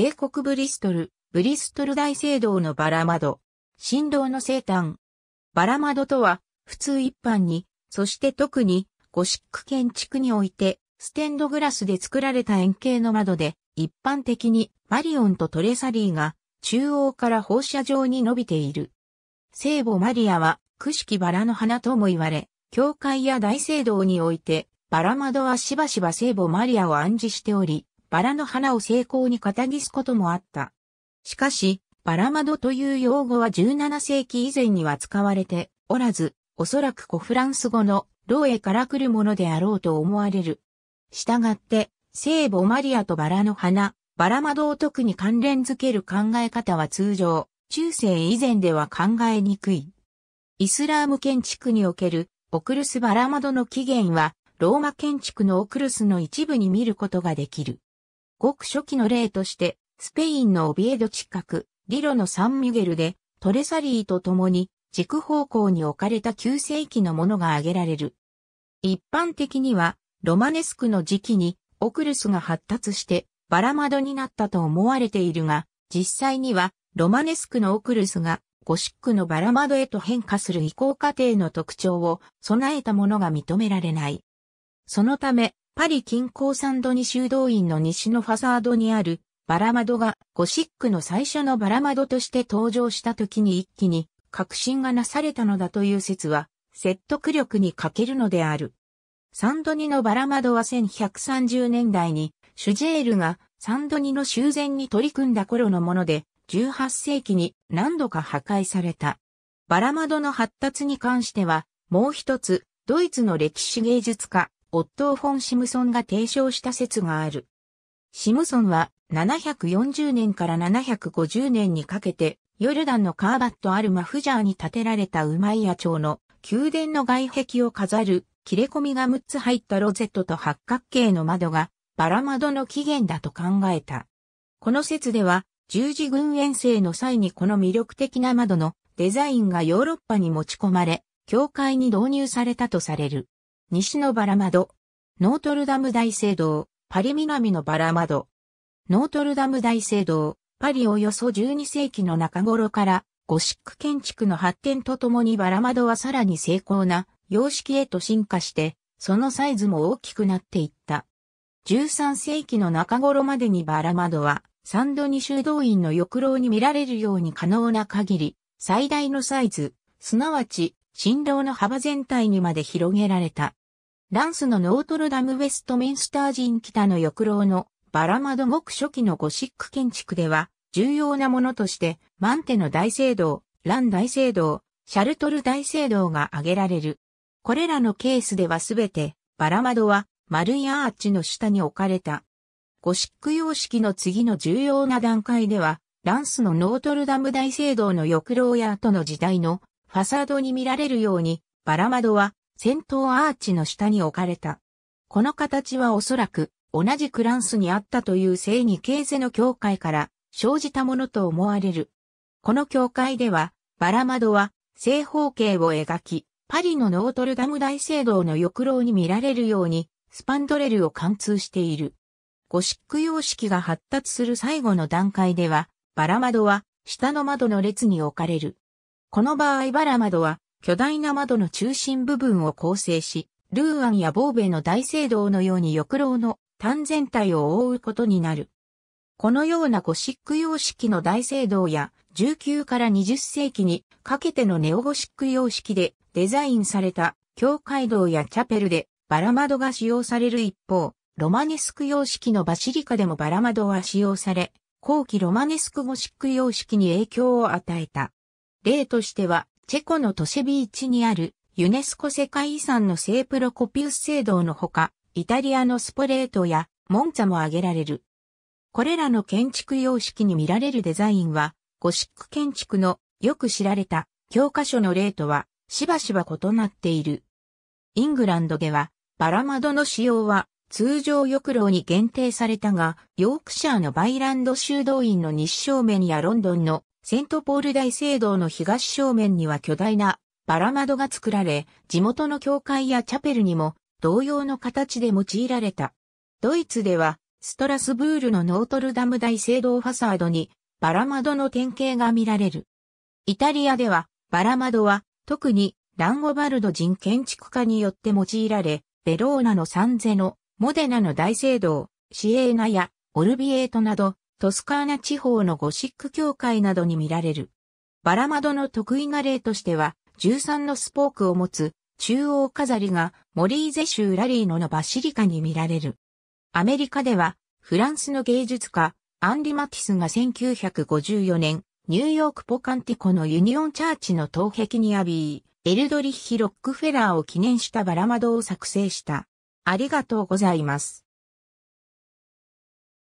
英国ブリストル、ブリストル大聖堂のバラ窓。神道の生誕。バラ窓とは、普通一般に、そして特に、ゴシック建築において、ステンドグラスで作られた円形の窓で、一般的にマリオンとトレサリーが中央から放射状に伸びている。聖母マリアは、くしきバラの花とも言われ、教会や大聖堂において、バラ窓はしばしば聖母マリアを暗示しており、バラの花を成功に片ぎすこともあった。しかし、バラ窓という用語は17世紀以前には使われておらず、おそらく古フランス語のローエから来るものであろうと思われる。したがって、聖母マリアとバラの花、バラ窓を特に関連づける考え方は通常、中世以前では考えにくい。イスラーム建築におけるオクルスバラ窓の起源は、ローマ建築のオクルスの一部に見ることができる。ごく初期の例として、スペインのオビエド近く、リロのサンミュゲルで、トレサリーと共に、軸方向に置かれた旧世紀のものが挙げられる。一般的には、ロマネスクの時期に、オクルスが発達して、バラ窓になったと思われているが、実際には、ロマネスクのオクルスが、ゴシックのバラ窓へと変化する移行過程の特徴を備えたものが認められない。そのため、パリ近郊サンドニ修道院の西のファサードにあるバラ窓がゴシックの最初のバラ窓として登場した時に一気に革新がなされたのだという説は説得力に欠けるのである。サンドニのバラ窓は1130年代にシュジェールがサンドニの修繕に取り組んだ頃のもので18世紀に何度か破壊された。バラ窓の発達に関してはもう一つドイツの歴史芸術家オットー・フォン・シムソンが提唱した説がある。シムソンは740年から750年にかけて、ヨルダンのカーバット・アル・マフジャーに建てられたウマイヤ朝の宮殿の外壁を飾る切れ込みが6つ入ったロゼットと八角形の窓がバラ窓の起源だと考えた。この説では十字軍遠征の際にこの魅力的な窓のデザインがヨーロッパに持ち込まれ、教会に導入されたとされる。西のバラ窓、ノートルダム大聖堂、パリ南のバラ窓。ノートルダム大聖堂、パリおよそ12世紀の中頃から、ゴシック建築の発展とともにバラ窓はさらに精巧な様式へと進化して、そのサイズも大きくなっていった。13世紀の中頃までにバラ窓は、サンドニ修道院の浴廊に見られるように可能な限り、最大のサイズ、すなわち振動の幅全体にまで広げられた。ランスのノートルダムウェストミンスター人北の翼廊のバラマド目初期のゴシック建築では重要なものとしてマンテの大聖堂、ラン大聖堂、シャルトル大聖堂が挙げられる。これらのケースではすべてバラマドは丸いアーチの下に置かれた。ゴシック様式の次の重要な段階ではランスのノートルダム大聖堂の翼廊や後の時代のファサードに見られるように、バラ窓は先頭アーチの下に置かれた。この形はおそらく同じクランスにあったという聖にケーゼの教会から生じたものと思われる。この教会では、バラ窓は正方形を描き、パリのノートルダム大聖堂の翼廊に見られるように、スパンドレルを貫通している。ゴシック様式が発達する最後の段階では、バラ窓は下の窓の列に置かれる。この場合バラ窓は巨大な窓の中心部分を構成し、ルーアンやボーベの大聖堂のように翼廊の単全体を覆うことになる。このようなゴシック様式の大聖堂や19から20世紀にかけてのネオゴシック様式でデザインされた教会堂やチャペルでバラ窓が使用される一方、ロマネスク様式のバシリカでもバラ窓は使用され、後期ロマネスクゴシック様式に影響を与えた。例としては、チェコの都市ビーチにあるユネスコ世界遺産の聖プロコピウス聖堂のほか、イタリアのスポレートやモンツァも挙げられる。これらの建築様式に見られるデザインは、ゴシック建築のよく知られた教科書の例とはしばしば異なっている。イングランドでは、バラ窓の使用は通常浴廊に限定されたが、ヨークシャーのバイランド修道院の日照面やロンドンのセントポール大聖堂の東正面には巨大なバラ窓が作られ、地元の教会やチャペルにも同様の形で用いられた。ドイツでは、ストラスブールのノートルダム大聖堂ファサードにバラ窓の典型が見られる。イタリアでは、バラ窓は特にランゴバルド人建築家によって用いられ、ベローナのサンゼノ、モデナの大聖堂、シエーナやオルビエートなどトスカーナ地方のゴシック教会などに見られる。バラ窓の得意な例としては、13のスポークを持つ中央飾りがモリーゼ州ラリーノのバシリカに見られる。アメリカでは、フランスの芸術家、アンリ・マティスが1954年、ニューヨークポカンティコのユニオンチャーチの東壁にアビー、エルドリッヒ・ロックフェラーを記念したバラ窓を作成した。ありがとうございます。